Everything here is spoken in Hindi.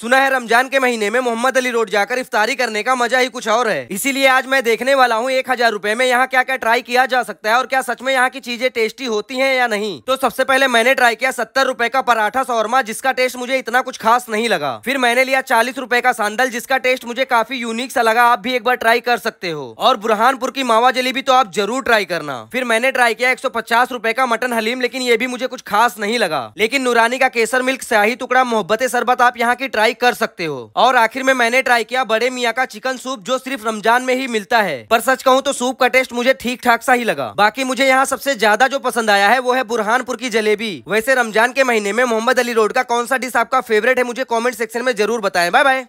सुना है रमजान के महीने में मोहम्मद अली रोड जाकर इफ्तारी करने का मजा ही कुछ और है इसीलिए आज मैं देखने वाला हूँ एक हजार रूपए में यहाँ क्या क्या ट्राई किया जा सकता है और क्या सच में यहाँ की चीजें टेस्टी होती हैं या नहीं तो सबसे पहले मैंने ट्राई किया सत्तर रूपए का पराठा शौरमा जिसका टेस्ट मुझे इतना कुछ खास नहीं लगा फिर मैंने लिया चालीस रूपए का सांदल जिसका टेस्ट मुझे काफी यूनिक सा लगा आप भी एक बार ट्राई कर सकते हो और बुरहानपुर की मावा जलेबी तो आप जरूर ट्राई करना फिर मैंने ट्राई किया एक सौ पचास का मटन हलीम लेकिन ये भी मुझे कुछ खास नहीं लगा लेकिन नूरानी का केसर मिल्क शाही टुकड़ा मोहब्बत सरबत आप यहाँ की ट्राई ट्राई कर सकते हो और आखिर में मैंने ट्राई किया बड़े मियाँ का चिकन सूप जो सिर्फ रमजान में ही मिलता है पर सच कहूँ तो सूप का टेस्ट मुझे ठीक ठाक सा ही लगा बाकी मुझे यहाँ सबसे ज्यादा जो पसंद आया है वो है बुरहानपुर की जलेबी वैसे रमजान के महीने में मोहम्मद अली रोड का कौन सा डिश आपका फेवरेट है मुझे कॉमेंट सेक्शन में जरूर बताए बाय बाय